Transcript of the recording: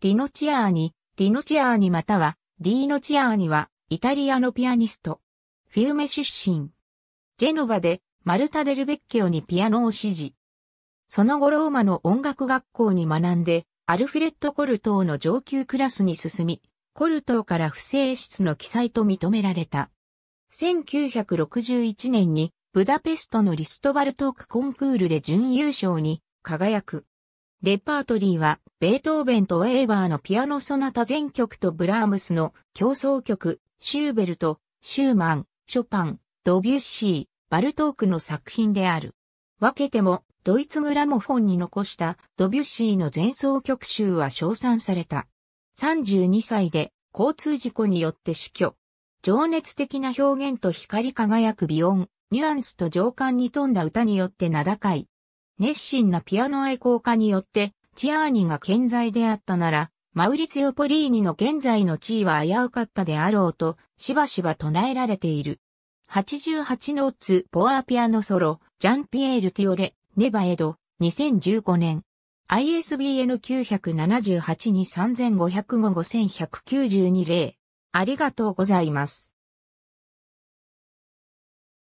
ディノチアーニ、ディノチアーニまたは、ディーノチアーニは、イタリアのピアニスト。フィウメ出身。ジェノバで、マルタ・デルベッキオにピアノを指示。その後ローマの音楽学校に学んで、アルフレッド・コルトーの上級クラスに進み、コルトーから不正室の記載と認められた。1961年に、ブダペストのリストバルトークコンクールで準優勝に輝く。レパートリーは、ベートーベンとウェーバーのピアノソナタ全曲とブラームスの競争曲、シューベルト、シューマン、ショパン、ドビュッシー、バルトークの作品である。分けても、ドイツグラモフォンに残したドビュッシーの前奏曲集は称賛された。32歳で交通事故によって死去。情熱的な表現と光り輝く美音、ニュアンスと情感に富んだ歌によって名高い。熱心なピアノ愛好家によって、チアーニが健在であったなら、マウリツヨ・オ・ポリーニの現在の地位は危うかったであろうと、しばしば唱えられている。88ノーツ・ポアーピアノソロ、ジャンピエール・ティオレ、ネバエド、2015年。ISBN 978に35055192例。ありがとうございます。